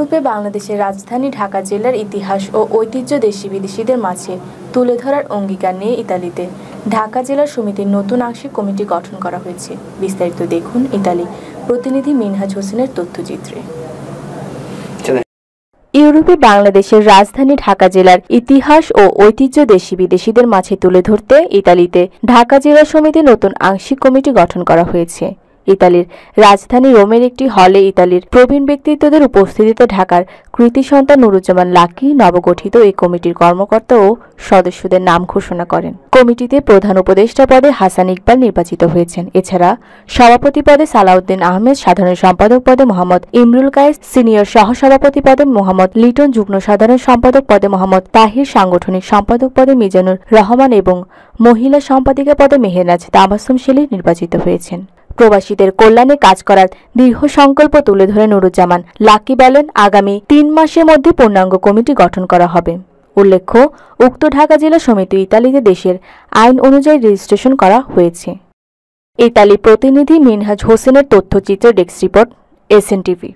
রূপে বাংলাদেশের রাজধানী ঢাকা জেলার ইতিহাস ও ঐতিহ্য দেশি বিদেশিদের মাঝে তুলে ধরার অঙ্গীকার নিয়ে ইতালিতে ঢাকা জেলা সমিতির নতুন আংশিক কমিটি গঠন করা হয়েছে বিস্তারিত দেখুন ইতালি প্রতিনিধি মিনহাজ হোসেনের তথ্যচিত্রে ইউরোপে বাংলাদেশের রাজধানী ঢাকা জেলার ইতিহাস ও ঐতিহ্য দেশি বিদেশিদের মাঝে তুলে ধরতে ইতালিতে ঢাকা জেলা সমিতি নতুন আংশিক কমিটি গঠন করা হয়েছে ইতালির রাজধানী রোমের একটি হলে ইতালির প্রবীণ ব্যক্তিত্বদের উপস্থিতিতে ঢাকার কৃতি সন্তান নুরুজ্জামান লাকি নবগঠিত এই কমিটির কর্মকর্তা ও সদস্যদের নাম ঘোষণা করেন কমিটিতে প্রধান উপদেষ্টা পদে হাসান ইকবাল নির্বাচিত হয়েছেন এছাড়া সভাপতি পদে সালাউদ্দিন আহমেদ সাধারণ সম্পাদক পদে মোহাম্মদ ইমরুল কায়েস সিনিয়র সহসভাপতি পদে মোহাম্মদ লিটন যুগ্ম সাধারণ সম্পাদক পদে মোহাম্মদ তাহির সাংগঠনিক সম্পাদক পদে মিজানুর রহমান এবং মহিলা সম্পাদিকা পদে মেহেরাজ তাবাসুম শেলি নির্বাচিত হয়েছেন প্রবাসীদের কল্যাণে কাজ করার দৃঢ় সংকল্প তুলে ধরে নুরুজ্জামান লাকি বলেন আগামী তিন মাসের মধ্যে পূর্ণাঙ্গ কমিটি গঠন করা হবে উল্লেখ্য উক্ত ঢাকা জেলা সমিতি ইতালিতে দেশের আইন অনুযায়ী রেজিস্ট্রেশন করা হয়েছে ইতালি প্রতিনিধি মিনহাজ হোসেনের তথ্যচিত্র ডেস্ক রিপোর্ট টিভি